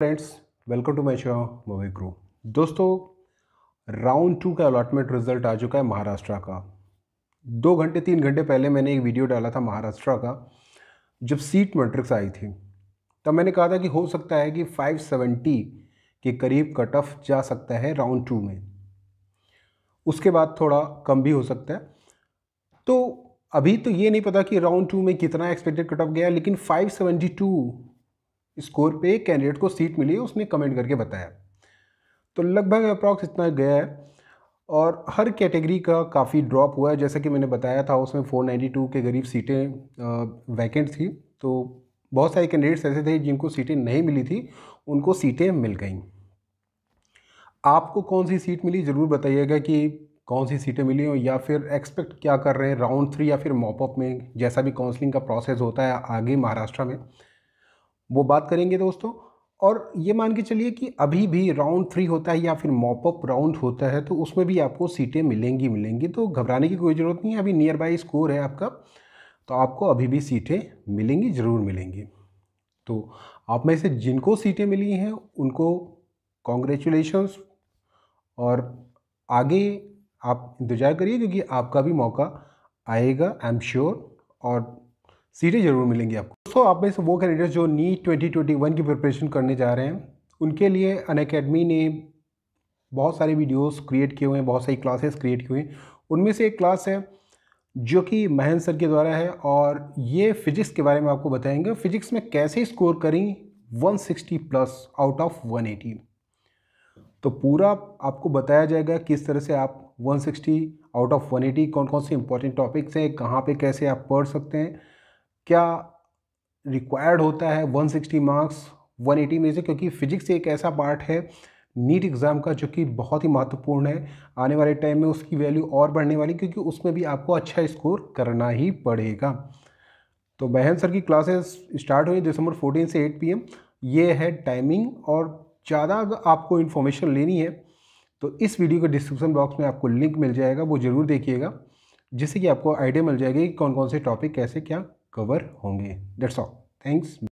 friends welcome to my show mobile crew दोस्तों round two का allotment result आ चुका है महाराष्ट्र का दो घंटे तीन घंटे पहले मैंने एक वीडियो डाला था महाराष्ट्र का जब सीट मैट्रिक्स आई थी तब मैंने कहा था कि हो सकता है कि 570 के करीब कट ऑफ जा सकता है राउंड टू में उसके बाद थोड़ा कम भी हो सकता है तो अभी तो ये नहीं पता कि राउंड टू में कितना एक्सपेक्टेड कट ऑफ गया लेकिन 572 स्कोर पे कैंडिडेट को सीट मिली है उसने कमेंट करके बताया तो लगभग अप्रॉक्स इतना गया है और हर कैटेगरी का काफ़ी ड्रॉप हुआ है जैसा कि मैंने बताया था उसमें 492 के करीब सीटें वैकेंट थी तो बहुत सारे कैंडिडेट्स ऐसे थे जिनको सीटें नहीं मिली थी उनको सीटें मिल गईं आपको कौन सी सीट मिली ज़रूर बताइएगा कि कौन सी सीटें मिली हो या फिर एक्सपेक्ट क्या कर रहे हैं राउंड थ्री या फिर मॉपअप में जैसा भी काउंसलिंग का प्रोसेस होता है आगे महाराष्ट्र में वो बात करेंगे दोस्तों और ये मान के चलिए कि अभी भी राउंड थ्री होता है या फिर मॉपअप राउंड होता है तो उसमें भी आपको सीटें मिलेंगी मिलेंगी तो घबराने की कोई ज़रूरत नहीं है अभी नियर बाई स्कोर है आपका तो आपको अभी भी सीटें मिलेंगी ज़रूर मिलेंगी तो आप में से जिनको सीटें मिली हैं उनको कॉन्ग्रेचुलेशन्स और आगे आप इंतज़ार करिए क्योंकि आपका भी मौका आएगा आई एम श्योर और सीटें जरूर मिलेंगी आपको दोस्तों आप में से वो कैंडिडेट्स जो नीट 2021 की प्रिपरेशन करने जा रहे हैं उनके लिए अन अकेडमी ने बहुत सारे वीडियोस क्रिएट किए हुए हैं बहुत सारी क्लासेस क्रिएट किए हुए हैं उनमें से एक क्लास है जो कि महन सर के द्वारा है और ये फिजिक्स के बारे में आपको बताएंगे फिजिक्स में कैसे स्कोर करें one plus out of one तो पूरा आपको बताया जाएगा किस तरह से आप 160 आउट ऑफ 180 कौन कौन से इंपॉर्टेंट टॉपिक्स हैं कहाँ पे कैसे आप पढ़ सकते हैं क्या रिक्वायर्ड होता है 160 मार्क्स 180 में से क्योंकि फिजिक्स एक ऐसा पार्ट है नीट एग्ज़ाम का जो कि बहुत ही महत्वपूर्ण है आने वाले टाइम में उसकी वैल्यू और बढ़ने वाली क्योंकि उसमें भी आपको अच्छा स्कोर करना ही पड़ेगा तो बहन सर की क्लासेस स्टार्ट हुई दिसंबर 14 से 8 पीएम ये है टाइमिंग और ज़्यादा अगर आपको इन्फॉर्मेशन लेनी है तो इस वीडियो के डिस्क्रिप्शन बॉक्स में आपको लिंक मिल जाएगा वो ज़रूर देखिएगा जिससे कि आपको आइडिया मिल जाएगा कि कौन कौन से टॉपिक कैसे क्या कवर होंगे डेट्स ऑल थैंक्स